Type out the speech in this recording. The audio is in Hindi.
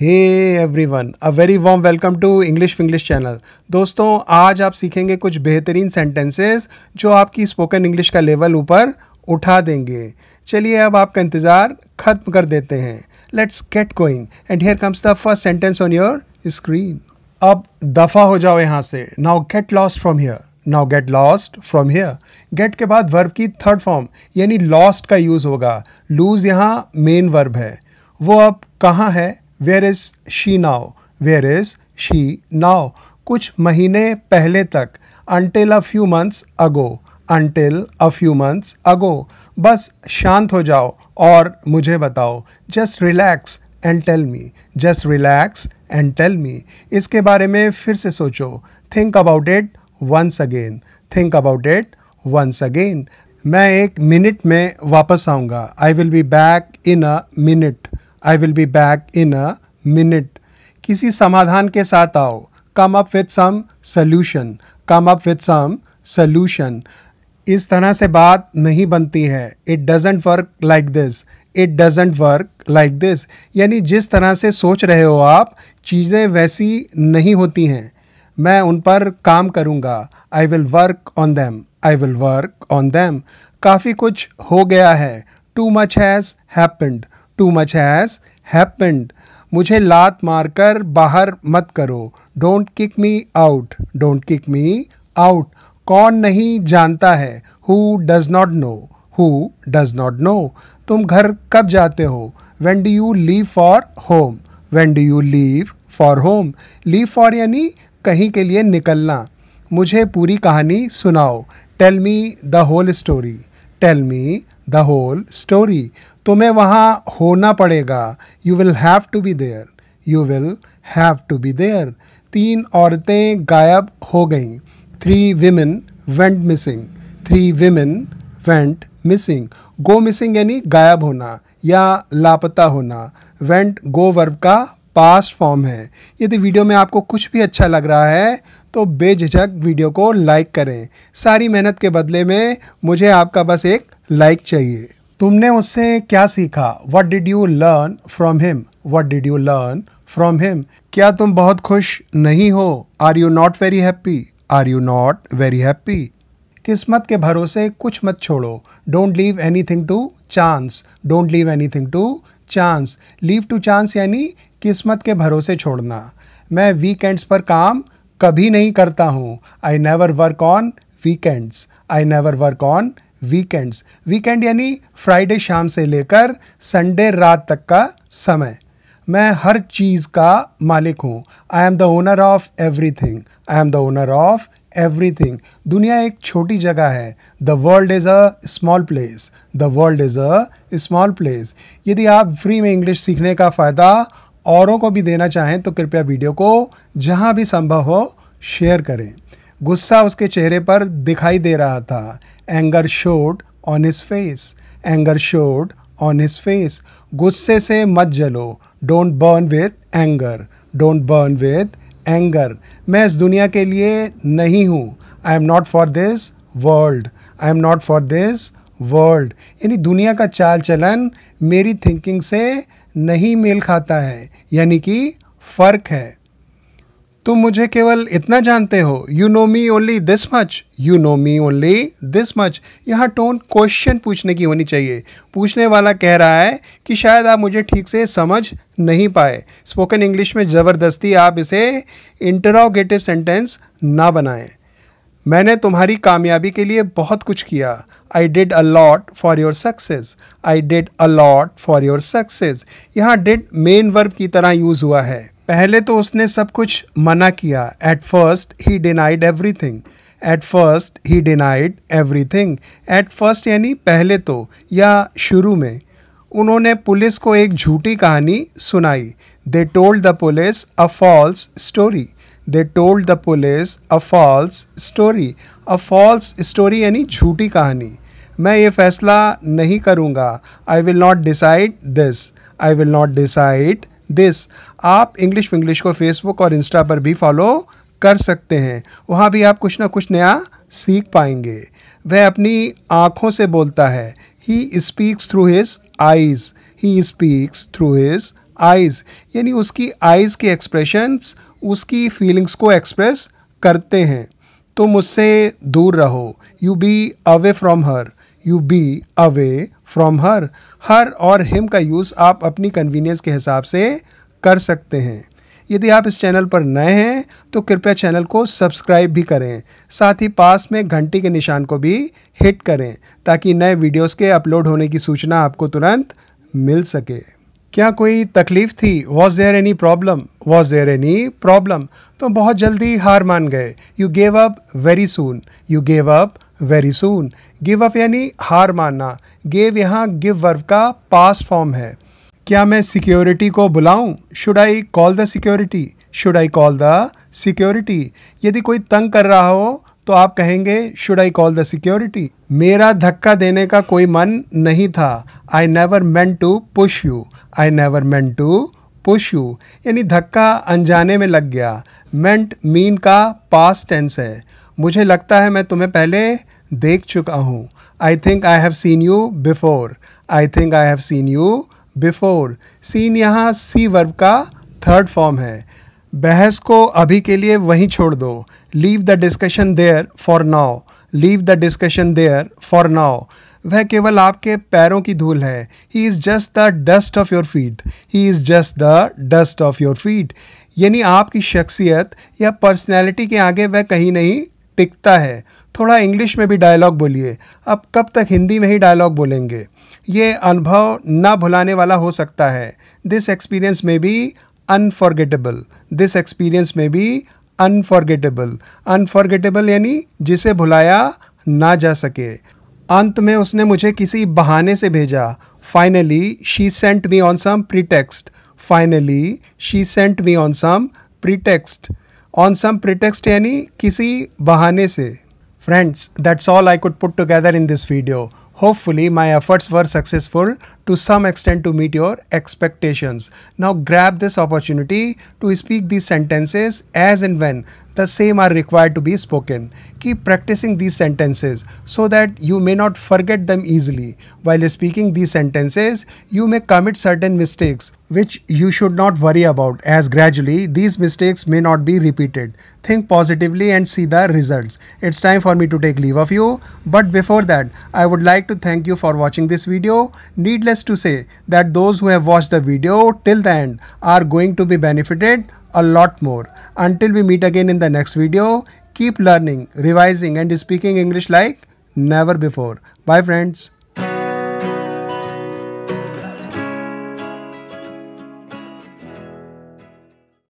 Hey one a very warm welcome to English Vinglish channel दोस्तों आज आप सीखेंगे कुछ बेहतरीन सेंटेंसेस जो आपकी स्पोकन इंग्लिश का लेवल ऊपर उठा देंगे चलिए अब आपका इंतज़ार ख़त्म कर देते हैं let's get going and here comes the first sentence on your screen अब दफ़ा हो जाओ यहाँ से now get lost from here now get lost from here get के बाद वर्ब की थर्ड फॉर्म यानी लॉस्ट का यूज़ होगा लूज़ यहाँ मेन वर्ब है वो अब कहाँ है where is she now where is she now कुछ महीने पहले तक until a few months ago until a few months ago बस शांत हो जाओ और मुझे बताओ just relax and tell me just relax and tell me इसके बारे में फिर से सोचो think about it once again think about it once again मैं एक मिनट में वापस आऊँगा I will be back in a minute I will be back in a minute किसी समाधान के साथ आओ come up with some solution come up with some solution इस तरह से बात नहीं बनती है it doesn't work like this it doesn't work like this यानी जिस तरह से सोच रहे हो आप चीज़ें वैसी नहीं होती हैं मैं उन पर काम करूँगा I will work on them I will work on them काफ़ी कुछ हो गया है too much has happened too much has happened मुझे लात मारकर बाहर मत करो don't kick me out don't kick me out कौन नहीं जानता है who does not know who does not know तुम घर कब जाते हो when do you leave for home when do you leave for home leave for यानी कहीं के लिए निकलना मुझे पूरी कहानी सुनाओ tell me the whole story tell me the whole story तुम्हें वहाँ होना पड़ेगा you will have to be there you will have to be there तीन औरतें गायब हो गई three women went missing three women went missing go missing यानी गायब होना या लापता होना वेंट गो वर्ब का पास्ट फॉर्म है यदि वीडियो में आपको कुछ भी अच्छा लग रहा है तो बेझिझक वीडियो को लाइक करें सारी मेहनत के बदले में मुझे आपका बस एक लाइक चाहिए तुमने उससे क्या सीखा what did you learn from him what did you learn from him क्या तुम बहुत खुश नहीं हो are you not very happy are you not very happy किस्मत के भरोसे कुछ मत छोड़ो don't leave anything to chance don't leave anything to chance leave to chance यानी किस्मत के भरोसे छोड़ना मैं वीकेंड्स पर काम कभी नहीं करता हूँ I never work on weekends I never work on weekends weekend यानी फ्राइडे शाम से लेकर संडे रात तक का समय मैं हर चीज़ का मालिक हूँ I am the owner of everything I am the owner of everything दुनिया एक छोटी जगह है the world is a small place the world is a small place यदि आप फ्री में इंग्लिश सीखने का फ़ायदा औरों को भी देना चाहें तो कृपया वीडियो को जहाँ भी संभव हो शेयर करें गुस्सा उसके चेहरे पर दिखाई दे रहा था anger showed on his face anger showed on his face गुस्से से मत जलो don't burn with anger don't burn with anger मैं इस दुनिया के लिए नहीं हूँ I am not for this world I am not for this world यानी दुनिया का चाल चलन मेरी थिंकिंग से नहीं मेल खाता है यानी कि फ़र्क है तुम मुझे केवल इतना जानते हो you know me only this much you know me only this much यहाँ टोन क्वेश्चन पूछने की होनी चाहिए पूछने वाला कह रहा है कि शायद आप मुझे ठीक से समझ नहीं पाए स्पोकन इंग्लिश में ज़बरदस्ती आप इसे इंटरोगेटिव सेंटेंस ना बनाएं मैंने तुम्हारी कामयाबी के लिए बहुत कुछ किया I did a lot for your success I did a lot for your success यहाँ डिड मेन वर्ब की तरह यूज़ हुआ है पहले तो उसने सब कुछ मना किया एट फर्स्ट ही denied everything at first ही denied everything at first यानी पहले तो या शुरू में उन्होंने पुलिस को एक झूठी कहानी सुनाई they told the police a false story they told the police a false story a false story यानी झूठी कहानी मैं ये फैसला नहीं करूँगा I will not decide this I will not decide this आप इंग्लिश विंग्लिश को फेसबुक और इंस्टा पर भी फॉलो कर सकते हैं वहाँ भी आप कुछ ना कुछ नया सीख पाएंगे वह अपनी आँखों से बोलता है he speaks through his eyes he speaks through his eyes यानी उसकी आइज़ के एक्सप्रेशंस उसकी फीलिंग्स को एक्सप्रेस करते हैं तो मुझसे दूर रहो you be away from her you be away from her her और हिम का यूज़ आप अपनी कन्वीनियंस के हिसाब से कर सकते हैं यदि आप इस चैनल पर नए हैं तो कृपया चैनल को सब्सक्राइब भी करें साथ ही पास में घंटी के निशान को भी हिट करें ताकि नए वीडियोस के अपलोड होने की सूचना आपको तुरंत मिल सके क्या कोई तकलीफ थी was there any problem was there any problem तो बहुत जल्दी हार मान गए you gave up very soon you gave up very soon give up यानी हार मानना गेव यहाँ गिव वर्व का पास फॉर्म है क्या मैं सिक्योरिटी को बुलाऊं? Should I call the security should I call the security यदि कोई तंग कर रहा हो तो आप कहेंगे should I call the security मेरा धक्का देने का कोई मन नहीं था I never meant to push you I never meant to push you यानी धक्का अनजाने में लग गया मेंट मीन का पास टेंस है मुझे लगता है मैं तुम्हें पहले देख चुका हूँ I think I have seen you before I think I have seen you before seen यहाँ सी वर्ब का थर्ड फॉर्म है बहस को अभी के लिए वहीं छोड़ दो leave the discussion there for now leave the discussion there for now वह केवल आपके पैरों की धूल है he is just the dust of your feet he is just the dust of your feet यानी आपकी शख्सियत या पर्सनैलिटी के आगे वह कहीं नहीं टिकता है थोड़ा इंग्लिश में भी डायलॉग बोलिए अब कब तक हिंदी में ही डायलॉग बोलेंगे ये अनुभव ना भुलाने वाला हो सकता है दिस एक्सपीरियंस में भी अनफॉर्गेटेबल दिस एक्सपीरियंस में भी अनफॉर्गेटेबल अनफॉर्गेटेबल यानी जिसे भुलाया ना जा सके अंत में उसने मुझे किसी बहाने से भेजा finally she sent me on some pretext finally she sent me on some pretext on some pretext यानी किसी बहाने से Friends, that's all I could put together in this video. Hopefully, my efforts were successful to some extent to meet your expectations. Now grab this opportunity to speak these sentences as and when the same are required to be spoken. Keep practicing these sentences so that you may not forget them easily. While speaking these sentences, you may commit certain mistakes which you should not worry about as gradually these mistakes may not be repeated. Think positively and see the results. It's time for me to take leave of you. But before that, I would like to thank you for watching this video. Needless to say that those who have watched the video till the end are going to be benefited a lot more. Until we meet again in the next video, keep learning, revising and speaking English like never before. Bye friends.